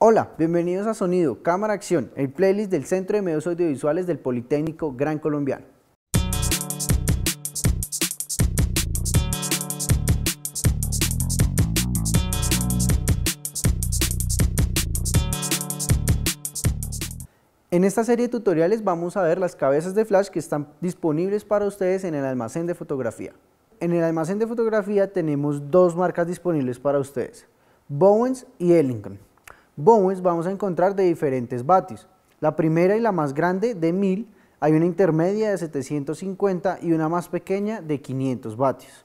Hola, bienvenidos a Sonido, Cámara Acción, el playlist del Centro de Medios Audiovisuales del Politécnico Gran Colombiano. En esta serie de tutoriales vamos a ver las cabezas de flash que están disponibles para ustedes en el almacén de fotografía. En el almacén de fotografía tenemos dos marcas disponibles para ustedes, Bowens y Ellington bowens vamos a encontrar de diferentes vatios. La primera y la más grande de 1000, hay una intermedia de 750 y una más pequeña de 500 vatios.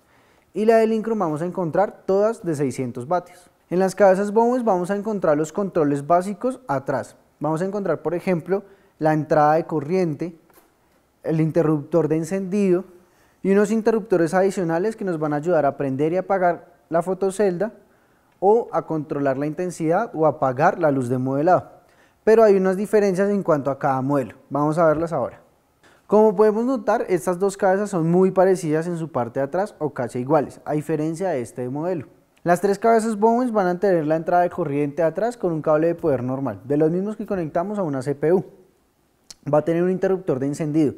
Y la del Incrum vamos a encontrar todas de 600 vatios. En las cabezas Bowens vamos a encontrar los controles básicos atrás. Vamos a encontrar, por ejemplo, la entrada de corriente, el interruptor de encendido y unos interruptores adicionales que nos van a ayudar a prender y apagar la fotocelda o a controlar la intensidad o apagar la luz de modelado. Pero hay unas diferencias en cuanto a cada modelo, vamos a verlas ahora. Como podemos notar, estas dos cabezas son muy parecidas en su parte de atrás o casi iguales, a diferencia de este modelo. Las tres cabezas Bowens van a tener la entrada de corriente atrás con un cable de poder normal, de los mismos que conectamos a una CPU. Va a tener un interruptor de encendido,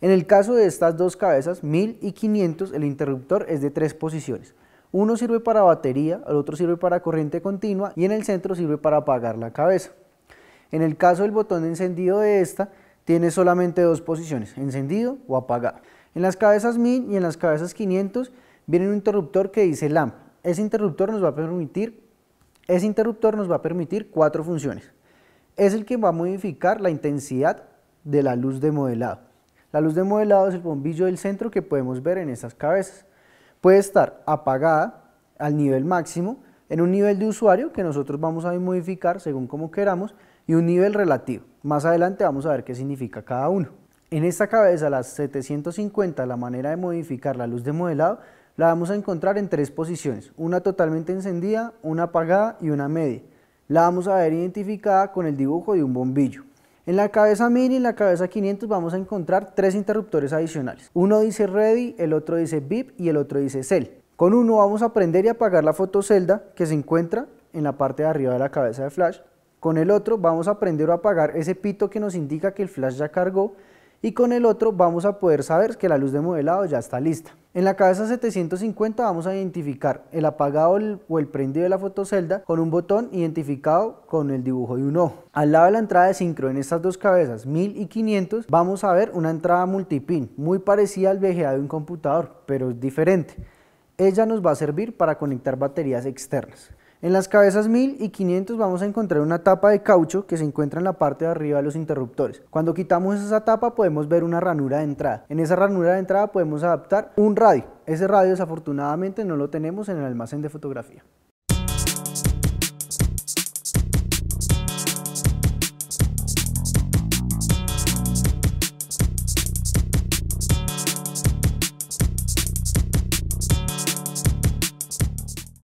en el caso de estas dos cabezas, 1000 y 500, el interruptor es de tres posiciones. Uno sirve para batería, el otro sirve para corriente continua y en el centro sirve para apagar la cabeza. En el caso del botón encendido de esta, tiene solamente dos posiciones, encendido o apagado. En las cabezas 1000 y en las cabezas 500 viene un interruptor que dice LAMP. Ese interruptor nos va a permitir, ese interruptor nos va a permitir cuatro funciones. Es el que va a modificar la intensidad de la luz de modelado. La luz de modelado es el bombillo del centro que podemos ver en estas cabezas puede estar apagada al nivel máximo en un nivel de usuario que nosotros vamos a modificar según como queramos y un nivel relativo. Más adelante vamos a ver qué significa cada uno. En esta cabeza, las 750, la manera de modificar la luz de modelado, la vamos a encontrar en tres posiciones, una totalmente encendida, una apagada y una media. La vamos a ver identificada con el dibujo de un bombillo. En la cabeza mini y en la cabeza 500 vamos a encontrar tres interruptores adicionales. Uno dice ready, el otro dice VIP y el otro dice cell. Con uno vamos a prender y apagar la fotocelda que se encuentra en la parte de arriba de la cabeza de flash. Con el otro vamos a prender o apagar ese pito que nos indica que el flash ya cargó y con el otro vamos a poder saber que la luz de modelado ya está lista. En la cabeza 750 vamos a identificar el apagado o el prendido de la fotocelda con un botón identificado con el dibujo de un ojo. Al lado de la entrada de sincro en estas dos cabezas 1000 y 500 vamos a ver una entrada multipin muy parecida al VGA de un computador pero es diferente. Ella nos va a servir para conectar baterías externas. En las cabezas 1000 y 500 vamos a encontrar una tapa de caucho que se encuentra en la parte de arriba de los interruptores. Cuando quitamos esa tapa podemos ver una ranura de entrada. En esa ranura de entrada podemos adaptar un radio. Ese radio desafortunadamente no lo tenemos en el almacén de fotografía.